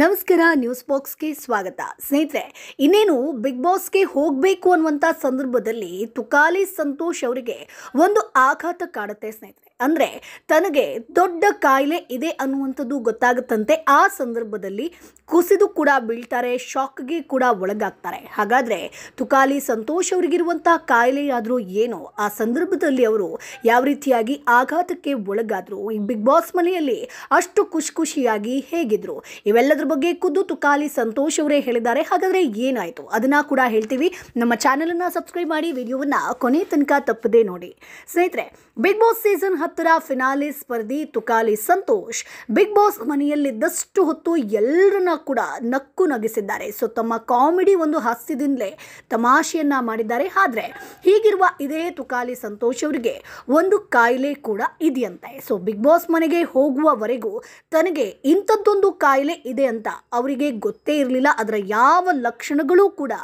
ನಮಸ್ಕಾರ ನ್ಯೂಸ್ ಬಾಕ್ಸ್ಗೆ ಸ್ವಾಗತ ಸ್ನೇಹಿತರೆ ಇನ್ನೇನು ಬಿಗ್ ಬಾಸ್ಗೆ ಹೋಗಬೇಕು ಅನ್ನುವಂಥ ಸಂದರ್ಭದಲ್ಲಿ ತುಕಾಲಿ ಸಂತೋಷ್ ಅವರಿಗೆ ಒಂದು ಆಘಾತ ಕಾಡುತ್ತೆ ಸ್ನೇಹಿತರೆ ಅಂದರೆ ತನಗೆ ದೊಡ್ಡ ಕಾಯಿಲೆ ಇದೆ ಅನ್ನುವಂಥದ್ದು ಗೊತ್ತಾಗುತ್ತಂತೆ ಆ ಸಂದರ್ಭದಲ್ಲಿ ಕುಸಿದು ಕೂಡ ಬೀಳ್ತಾರೆ ಶಾಕ್ಗೆ ಕೂಡ ಒಳಗಾಗ್ತಾರೆ ಹಾಗಾದರೆ ತುಕಾಲಿ ಸಂತೋಷ್ ಅವರಿಗಿರುವಂಥ ಕಾಯಿಲೆಯಾದರೂ ಏನು ಆ ಸಂದರ್ಭದಲ್ಲಿ ಅವರು ಯಾವ ರೀತಿಯಾಗಿ ಆಘಾತಕ್ಕೆ ಒಳಗಾದ್ರು ಈ ಬಿಗ್ ಬಾಸ್ ಮನೆಯಲ್ಲಿ ಅಷ್ಟು ಖುಷಿ ಖುಷಿಯಾಗಿ ಹೇಗಿದ್ರು ಇವೆಲ್ಲದರ ಬಗ್ಗೆ ಖುದ್ದು ತುಕಾಲಿ ಸಂತೋಷ್ ಅವರೇ ಹೇಳಿದ್ದಾರೆ ಹಾಗಾದರೆ ಏನಾಯಿತು ಅದನ್ನ ಕೂಡ ಹೇಳ್ತೀವಿ ನಮ್ಮ ಚಾನಲನ್ನು ಸಬ್ಸ್ಕ್ರೈಬ್ ಮಾಡಿ ವಿಡಿಯೋವನ್ನು ಕೊನೆ ತನಕ ತಪ್ಪದೇ ನೋಡಿ ಸ್ನೇಹಿತರೆ ಬಿಗ್ ಬಾಸ್ ಸೀಸನ್ ಮೂವತ್ತರ ಫಿನಾಲಿ ಸ್ಪರ್ಧಿ ತುಕಾಲಿ ಸಂತೋಷ್ ಬಿಗ್ ಬಾಸ್ ಮನೆಯಲ್ಲಿದ್ದಷ್ಟು ಹೊತ್ತು ಎಲ್ಲರನ್ನ ಕೂಡ ನಕ್ಕು ನಗಿಸಿದ್ದಾರೆ ಸೊ ತಮ್ಮ ಕಾಮಿಡಿ ಒಂದು ಹಾಸ್ಯದಿಂದಲೇ ತಮಾಷೆಯನ್ನ ಮಾಡಿದ್ದಾರೆ ಆದರೆ ಹೀಗಿರುವ ಇದೇ ತುಕಾಲಿ ಸಂತೋಷ್ ಅವರಿಗೆ ಒಂದು ಕಾಯಿಲೆ ಕೂಡ ಇದೆಯಂತೆ ಸೊ ಬಿಗ್ ಬಾಸ್ ಮನೆಗೆ ಹೋಗುವವರೆಗೂ ತನಗೆ ಇಂಥದ್ದೊಂದು ಕಾಯಿಲೆ ಇದೆ ಅಂತ ಅವರಿಗೆ ಗೊತ್ತೇ ಇರಲಿಲ್ಲ ಅದರ ಯಾವ ಲಕ್ಷಣಗಳು ಕೂಡ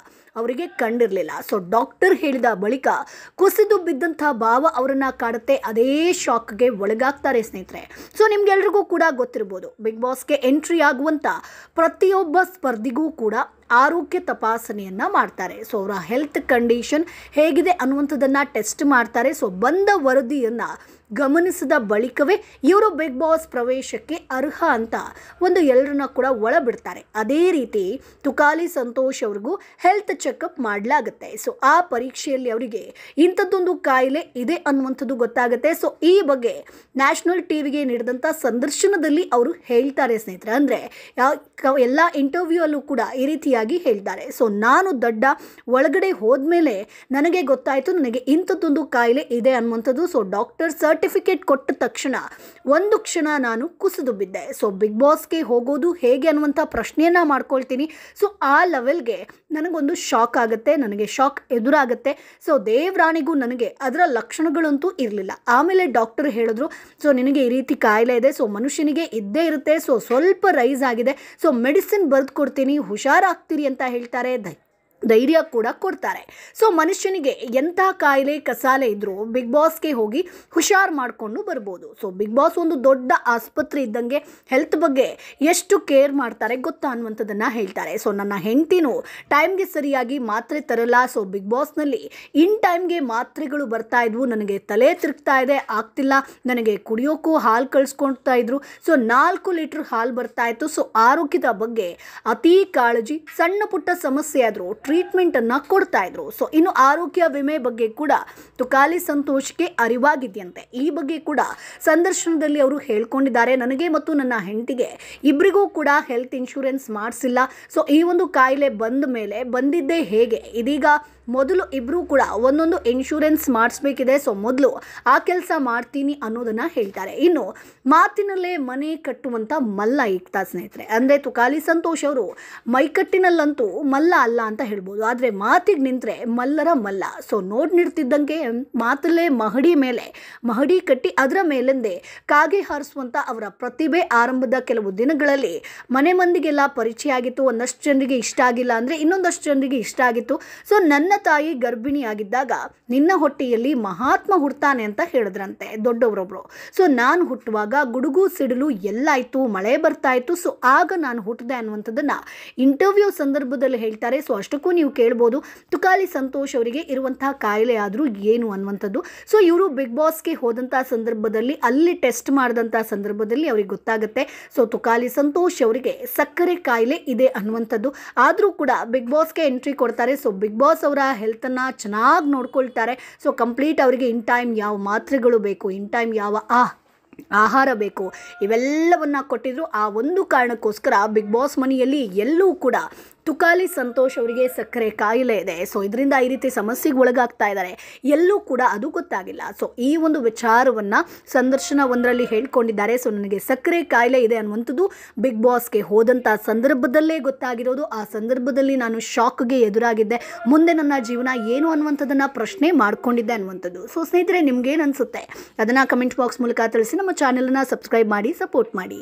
ಅವರಿಗೆ ಕಂಡಿರಲಿಲ್ಲ ಸೊ ಡಾಕ್ಟರ್ ಹೇಳಿದ ಬಳಿಕ ಕುಸಿದು ಬಿದ್ದಂತಹ ಭಾವ ಅವರನ್ನು ಕಾಡುತ್ತೆ ಅದೇ ಶಾಕ್ ಶಾಕ್ಗೆ ಒಳಗಾಗ್ತಾರೆ ಸ್ನೇಹಿತರೆ ಸೊ ನಿಮ್ಗೆಲ್ರಿಗೂ ಕೂಡ ಗೊತ್ತಿರ್ಬೋದು ಬಿಗ್ ಬಾಸ್ಗೆ ಎಂಟ್ರಿ ಆಗುವಂಥ ಪ್ರತಿಯೊಬ್ಬ ಸ್ಪರ್ಧಿಗೂ ಕೂಡ ಆರೋಗ್ಯ ತಪಾಸಣೆಯನ್ನ ಮಾಡ್ತಾರೆ ಸೊ ಅವರ ಹೆಲ್ತ್ ಕಂಡೀಷನ್ ಹೇಗಿದೆ ಅನ್ನುವಂಥದ್ದನ್ನು ಟೆಸ್ಟ್ ಮಾಡ್ತಾರೆ ಸೊ ಬಂದ ವರದಿಯನ್ನು ಗಮನಿಸಿದ ಬಳಿಕವೇ ಇವರು ಬಿಗ್ ಬಾಸ್ ಪ್ರವೇಶಕ್ಕೆ ಅರ್ಹ ಅಂತ ಒಂದು ಎಲ್ಲರನ್ನ ಕೂಡ ಒಳಬಿಡ್ತಾರೆ ಅದೇ ರೀತಿ ತುಕಾಲಿ ಸಂತೋಷ್ ಅವ್ರಿಗೂ ಹೆಲ್ತ್ ಚೆಕಪ್ ಮಾಡಲಾಗುತ್ತೆ ಸೊ ಆ ಪರೀಕ್ಷೆಯಲ್ಲಿ ಅವರಿಗೆ ಇಂಥದ್ದೊಂದು ಕಾಯಿಲೆ ಇದೆ ಅನ್ನುವಂಥದ್ದು ಗೊತ್ತಾಗುತ್ತೆ ಸೊ ಈ ಬಗ್ಗೆ ನ್ಯಾಷನಲ್ ಟಿವಿಗೆ ನೀಡಿದಂಥ ಸಂದರ್ಶನದಲ್ಲಿ ಅವರು ಹೇಳ್ತಾರೆ ಸ್ನೇಹಿತರೆ ಅಂದರೆ ಯಾವ ಎಲ್ಲ ಇಂಟರ್ವ್ಯೂ ಅಲ್ಲೂ ಕೂಡ ಈ ರೀತಿಯಾಗಿ ಹೇಳ್ತಾರೆ ಸೊ ನಾನು ದೊಡ್ಡ ಒಳಗಡೆ ಹೋದ್ಮೇಲೆ ನನಗೆ ಗೊತ್ತಾಯಿತು ನನಗೆ ಇಂಥದ್ದೊಂದು ಕಾಯಿಲೆ ಇದೆ ಅನ್ನುವಂಥದ್ದು ಸೊ ಡಾಕ್ಟರ್ ಸರ್ ಸರ್ಟಿಫಿಕೇಟ್ ಕೊಟ್ಟ ತಕ್ಷಣ ಒಂದು ಕ್ಷಣ ನಾನು ಕುಸಿದು ಬಿದ್ದೆ ಸೊ ಬಿಗ್ ಬಾಸ್ಗೆ ಹೋಗೋದು ಹೇಗೆ ಅನ್ನುವಂಥ ಪ್ರಶ್ನೆಯನ್ನು ಮಾಡ್ಕೊಳ್ತೀನಿ ಸೊ ಆ ಲೆವೆಲ್ಗೆ ನನಗೊಂದು ಶಾಕ್ ಆಗುತ್ತೆ ನನಗೆ ಶಾಕ್ ಎದುರಾಗುತ್ತೆ ಸೊ ದೇವ್ರಾಣಿಗೂ ನನಗೆ ಅದರ ಲಕ್ಷಣಗಳಂತೂ ಇರಲಿಲ್ಲ ಆಮೇಲೆ ಡಾಕ್ಟರ್ ಹೇಳಿದ್ರು ಸೊ ನಿನಗೆ ಈ ರೀತಿ ಕಾಯಿಲೆ ಇದೆ ಸೊ ಮನುಷ್ಯನಿಗೆ ಇದ್ದೇ ಇರುತ್ತೆ ಸೊ ಸ್ವಲ್ಪ ರೈಸ್ ಆಗಿದೆ ಸೊ ಮೆಡಿಸಿನ್ ಬರೆದು ಕೊಡ್ತೀನಿ ಹುಷಾರಾಗ್ತೀರಿ ಅಂತ ಹೇಳ್ತಾರೆ ಧೈರ್ಯ ಕೂಡ ಕೊಡ್ತಾರೆ ಸೊ ಮನುಷ್ಯನಿಗೆ ಎಂಥ ಕಾಯಿಲೆ ಕಸಾಲೆ ಇದ್ದರೂ ಬಿಗ್ ಬಾಸ್ಗೆ ಹೋಗಿ ಹುಷಾರು ಮಾಡಿಕೊಂಡು ಬರ್ಬೋದು ಸೊ ಬಿಗ್ ಬಾಸ್ ಒಂದು ದೊಡ್ಡ ಆಸ್ಪತ್ರೆ ಇದ್ದಂಗೆ ಹೆಲ್ತ್ ಬಗ್ಗೆ ಎಷ್ಟು ಕೇರ್ ಮಾಡ್ತಾರೆ ಗೊತ್ತಾ ಅನ್ನುವಂಥದ್ದನ್ನು ಹೇಳ್ತಾರೆ ಸೊ ನನ್ನ ಹೆಂಡತಿನೂ ಟೈಮ್ಗೆ ಸರಿಯಾಗಿ ಮಾತ್ರೆ ತರಲ್ಲ ಸೊ ಬಿಗ್ ಬಾಸ್ನಲ್ಲಿ ಇನ್ ಟೈಮ್ಗೆ ಮಾತ್ರೆಗಳು ಬರ್ತಾ ಇದ್ವು ನನಗೆ ತಲೆ ತಿರುಗ್ತಾ ಇದೆ ಆಗ್ತಿಲ್ಲ ನನಗೆ ಕುಡಿಯೋಕ್ಕೂ ಹಾಲು ಕಳಿಸ್ಕೊಳ್ತಾ ಇದ್ರು ಸೊ ನಾಲ್ಕು ಲೀಟ್ರ್ ಹಾಲು ಬರ್ತಾ ಇತ್ತು ಸೊ ಆರೋಗ್ಯದ ಬಗ್ಗೆ ಅತೀ ಕಾಳಜಿ ಸಣ್ಣ ಪುಟ್ಟ ಸಮಸ್ಯೆ ಆದರೂ ಟ್ರೀಟ್ಮೆಂಟನ್ನು ಕೊಡ್ತಾಯಿದ್ರು ಸೊ ಇನ್ನು ಆರೋಗ್ಯ ವಿಮೆ ಬಗ್ಗೆ ಕೂಡ ತುಕಾಲಿ ಸಂತೋಷಕ್ಕೆ ಅರಿವಾಗಿದೆಯಂತೆ ಈ ಬಗ್ಗೆ ಕೂಡ ಸಂದರ್ಶನದಲ್ಲಿ ಅವರು ಹೇಳ್ಕೊಂಡಿದ್ದಾರೆ ನನಗೆ ಮತ್ತು ನನ್ನ ಹೆಂಡತಿಗೆ ಇಬ್ಬರಿಗೂ ಕೂಡ ಹೆಲ್ತ್ ಇನ್ಶೂರೆನ್ಸ್ ಮಾಡಿಸಿಲ್ಲ ಸೊ ಈ ಒಂದು ಕಾಯಿಲೆ ಬಂದ ಮೇಲೆ ಬಂದಿದ್ದೇ ಹೇಗೆ ಇದೀಗ ಮೊದಲು ಇಬ್ಬರೂ ಕೂಡ ಒಂದೊಂದು ಇನ್ಶೂರೆನ್ಸ್ ಮಾಡಿಸ್ಬೇಕಿದೆ ಸೊ ಮೊದಲು ಆ ಕೆಲಸ ಮಾಡ್ತೀನಿ ಅನ್ನೋದನ್ನು ಹೇಳ್ತಾರೆ ಇನ್ನು ಮಾತಿನಲ್ಲೇ ಮನೆ ಕಟ್ಟುವಂಥ ಮಲ್ಲ ಇಕ್ತಾ ಸ್ನೇಹಿತರೆ ಅಂದರೆ ತುಕಾಲಿ ಸಂತೋಷ್ ಅವರು ಮೈಕಟ್ಟಿನಲ್ಲಂತೂ ಮಲ್ಲ ಅಲ್ಲ ಅಂತ ಹೇಳ್ಬೋದು ಆದರೆ ಮಾತಿಗೆ ನಿಂತರೆ ಮಲ್ಲರ ಮಲ್ಲ ಸೊ ನೋಡಿ ನಿಡ್ತಿದ್ದಂಗೆ ಮಾತಲ್ಲೇ ಮಹಡಿ ಮೇಲೆ ಮಹಡಿ ಕಟ್ಟಿ ಅದರ ಮೇಲೆಂದೇ ಕಾಗೆ ಹಾರಿಸುವಂಥ ಅವರ ಪ್ರತಿಭೆ ಆರಂಭದ ಕೆಲವು ದಿನಗಳಲ್ಲಿ ಮನೆ ಮಂದಿಗೆಲ್ಲ ಪರಿಚಯ ಆಗಿತ್ತು ಒಂದಷ್ಟು ಜನರಿಗೆ ಇಷ್ಟ ಆಗಿಲ್ಲ ಅಂದರೆ ಇನ್ನೊಂದಷ್ಟು ಜನರಿಗೆ ಇಷ್ಟ ಆಗಿತ್ತು ಸೊ ನನ್ನ ತಾಯಿ ಗರ್ಭಿಣಿಯಾಗಿದ್ದಾಗ ನಿನ್ನ ಹೊಟ್ಟೆಯಲ್ಲಿ ಮಹಾತ್ಮ ಹುಡ್ತಾನೆ ಅಂತ ಹೇಳಿದ್ರಂತೆ ದೊಡ್ಡವರೊಬ್ರು ಸೊ ನಾನು ಹುಟ್ಟುವಾಗ ಗುಡುಗು ಸಿಡಿಲು ಎಲ್ಲ ಮಳೆ ಬರ್ತಾ ಇತ್ತು ಸೊ ಆಗ ನಾನು ಹುಟ್ಟಿದೆ ಅನ್ನುವಂಥದ್ದನ್ನ ಇಂಟರ್ವ್ಯೂ ಸಂದರ್ಭದಲ್ಲಿ ಹೇಳ್ತಾರೆ ಸೊ ಅಷ್ಟಕ್ಕೂ ನೀವು ಕೇಳ್ಬೋದು ತುಕಾಲಿ ಸಂತೋಷ್ ಅವರಿಗೆ ಇರುವಂತಹ ಕಾಯಿಲೆ ಆದರೂ ಏನು ಅನ್ನುವಂಥದ್ದು ಸೊ ಇವರು ಬಿಗ್ ಬಾಸ್ಗೆ ಹೋದಂತಹ ಸಂದರ್ಭದಲ್ಲಿ ಅಲ್ಲಿ ಟೆಸ್ಟ್ ಮಾಡಿದಂಥ ಸಂದರ್ಭದಲ್ಲಿ ಅವ್ರಿಗೆ ಗೊತ್ತಾಗುತ್ತೆ ಸೊ ತುಕಾಲಿ ಸಂತೋಷ್ ಅವರಿಗೆ ಸಕ್ಕರೆ ಕಾಯಿಲೆ ಇದೆ ಅನ್ನುವಂಥದ್ದು ಆದರೂ ಕೂಡ ಬಿಗ್ ಬಾಸ್ಗೆ ಎಂಟ್ರಿ ಕೊಡ್ತಾರೆ ಸೊ ಬಿಗ್ ಬಾಸ್ ಅವರ ಹೆಲ್ತನ್ನು ಚೆನ್ನಾಗಿ ನೋಡ್ಕೊಳ್ತಾರೆ ಸೊ ಕಂಪ್ಲೀಟ್ ಅವರಿಗೆ ಇನ್ ಟೈಮ್ ಯಾವ ಮಾತ್ರೆಗಳು ಬೇಕು ಇನ್ ಟೈಮ್ ಯಾವ ಆ ಆಹಾರ ಬೇಕು ಇವೆಲ್ಲವನ್ನು ಕೊಟ್ಟಿದ್ರು ಆ ಒಂದು ಕಾರಣಕ್ಕೋಸ್ಕರ ಬಿಗ್ ಬಾಸ್ ಮನೆಯಲ್ಲಿ ಎಲ್ಲೂ ಕೂಡ ತುಕಾಲಿ ಸಂತೋಷ್ ಅವರಿಗೆ ಸಕ್ಕರೆ ಕಾಯಿಲೆ ಇದೆ ಸೊ ಇದರಿಂದ ಈ ರೀತಿ ಸಮಸ್ಯೆಗೆ ಒಳಗಾಗ್ತಾ ಇದ್ದಾರೆ ಎಲ್ಲೂ ಕೂಡ ಅದು ಗೊತ್ತಾಗಿಲ್ಲ ಸೊ ಈ ಒಂದು ವಿಚಾರವನ್ನು ಸಂದರ್ಶನ ಒಂದರಲ್ಲಿ ಹೇಳ್ಕೊಂಡಿದ್ದಾರೆ ಸೊ ನನಗೆ ಸಕ್ಕರೆ ಕಾಯಿಲೆ ಇದೆ ಅನ್ನುವಂಥದ್ದು ಬಿಗ್ ಬಾಸ್ಗೆ ಹೋದಂಥ ಸಂದರ್ಭದಲ್ಲೇ ಗೊತ್ತಾಗಿರೋದು ಆ ಸಂದರ್ಭದಲ್ಲಿ ನಾನು ಶಾಕ್ಗೆ ಎದುರಾಗಿದ್ದೆ ಮುಂದೆ ನನ್ನ ಜೀವನ ಏನು ಅನ್ನುವಂಥದ್ದನ್ನು ಪ್ರಶ್ನೆ ಮಾಡಿಕೊಂಡಿದ್ದೆ ಅನ್ನುವಂಥದ್ದು ಸೊ ಸ್ನೇಹಿತರೆ ನಿಮ್ಗೇನು ಅನಿಸುತ್ತೆ ಅದನ್ನು ಕಮೆಂಟ್ ಬಾಕ್ಸ್ ಮೂಲಕ ತಿಳಿಸಿ ನಮ್ಮ ಚಾನೆಲನ್ನು ಸಬ್ಸ್ಕ್ರೈಬ್ ಮಾಡಿ ಸಪೋರ್ಟ್ ಮಾಡಿ